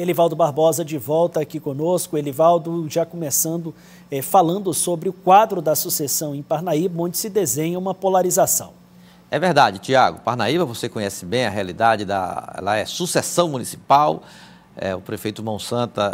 Elivaldo Barbosa de volta aqui conosco. Elivaldo já começando eh, falando sobre o quadro da sucessão em Parnaíba, onde se desenha uma polarização. É verdade, Tiago. Parnaíba, você conhece bem a realidade, da, ela é sucessão municipal, é, o prefeito Mão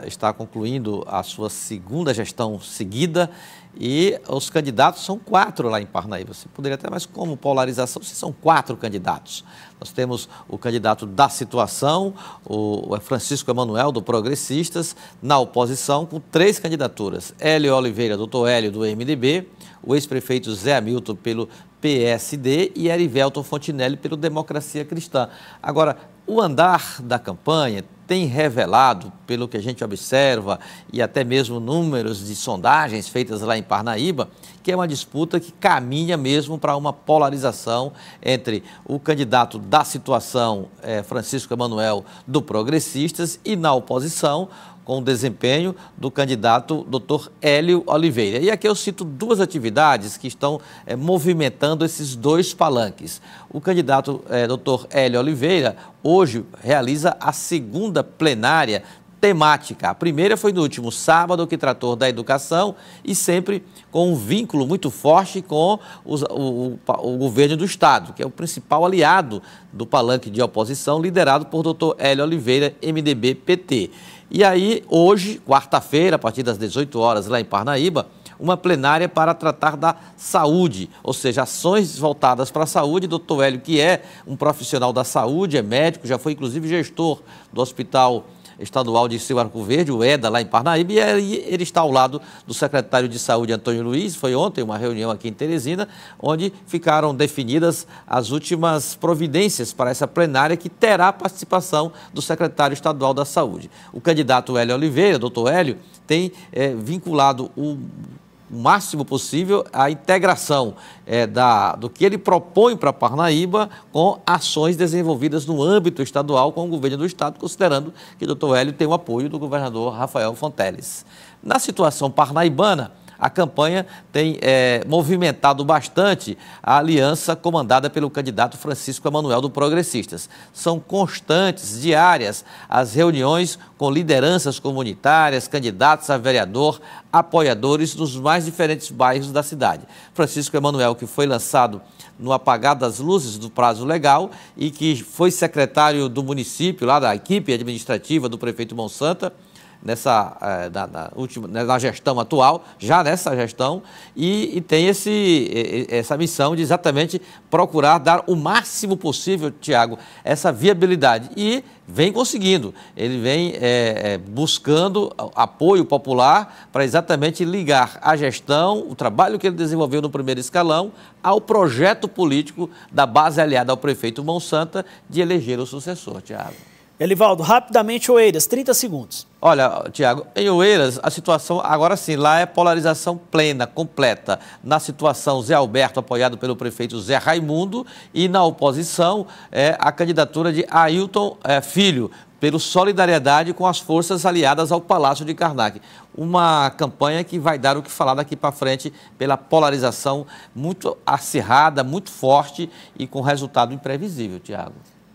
está concluindo a sua segunda gestão seguida e os candidatos são quatro lá em Parnaíba. Você poderia até, mais como polarização, se são quatro candidatos. Nós temos o candidato da situação, o Francisco Emanuel, do Progressistas, na oposição, com três candidaturas. Hélio Oliveira, doutor Hélio, do MDB, o ex-prefeito Zé Hamilton, pelo PSD e Erivelton Fontinelli pelo Democracia Cristã. Agora, o andar da campanha tem revelado, pelo que a gente observa, e até mesmo números de sondagens feitas lá em Parnaíba, que é uma disputa que caminha mesmo para uma polarização entre o candidato da situação, eh, Francisco Emanuel, do Progressistas, e na oposição, com o desempenho do candidato Dr. Hélio Oliveira. E aqui eu cito duas atividades que estão eh, movimentando enfrentando esses dois palanques. O candidato é, eh, Dr. Hélio Oliveira hoje realiza a segunda plenária temática. A primeira foi no último sábado, que tratou da educação e sempre com um vínculo muito forte com os, o, o, o, governo do Estado, que é o principal aliado do palanque de oposição, liderado por Dr. Hélio Oliveira, MDB-PT. E aí, hoje, quarta-feira, a partir das 18 horas, lá em Parnaíba, uma plenária para tratar da saúde, ou seja, ações voltadas para a saúde. Dr. Hélio, que é um profissional da saúde, é médico, já foi inclusive gestor do Hospital Estadual de Seu Arco Verde, o EDA, lá em Parnaíba, e ele está ao lado do secretário de Saúde, Antônio Luiz. Foi ontem uma reunião aqui em Teresina, onde ficaram definidas as últimas providências para essa plenária que terá participação do secretário estadual da Saúde. O candidato Hélio Oliveira, doutor Hélio, tem é, vinculado o o máximo possível a integração é, da, do que ele propõe para Parnaíba com ações desenvolvidas no âmbito estadual com o governo do Estado, considerando que o doutor Hélio tem o apoio do governador Rafael Fonteles. Na situação parnaibana, a campanha tem é, movimentado bastante a aliança comandada pelo candidato Francisco Emanuel do Progressistas. São constantes, diárias, as reuniões com lideranças comunitárias, candidatos a vereador, apoiadores dos mais diferentes bairros da cidade. Francisco Emanuel, que foi lançado no apagado das luzes do prazo legal e que foi secretário do município, lá da equipe administrativa do prefeito Monsanta, nessa é, na, na, última, né, na gestão atual, já nessa gestão, e, e tem esse, essa missão de exatamente procurar dar o máximo possível, Tiago, essa viabilidade. E vem conseguindo, ele vem é, é, buscando apoio popular para exatamente ligar a gestão, o trabalho que ele desenvolveu no primeiro escalão, ao projeto político da base aliada ao prefeito Monsanta de eleger o sucessor, Tiago. Elivaldo, rapidamente, Oeiras, 30 segundos. Olha, Tiago, em Oeiras, a situação, agora sim, lá é polarização plena, completa. Na situação, Zé Alberto, apoiado pelo prefeito Zé Raimundo, e na oposição, é, a candidatura de Ailton é, Filho, pelo solidariedade com as forças aliadas ao Palácio de Karnak. Uma campanha que vai dar o que falar daqui para frente pela polarização muito acirrada, muito forte e com resultado imprevisível, Tiago.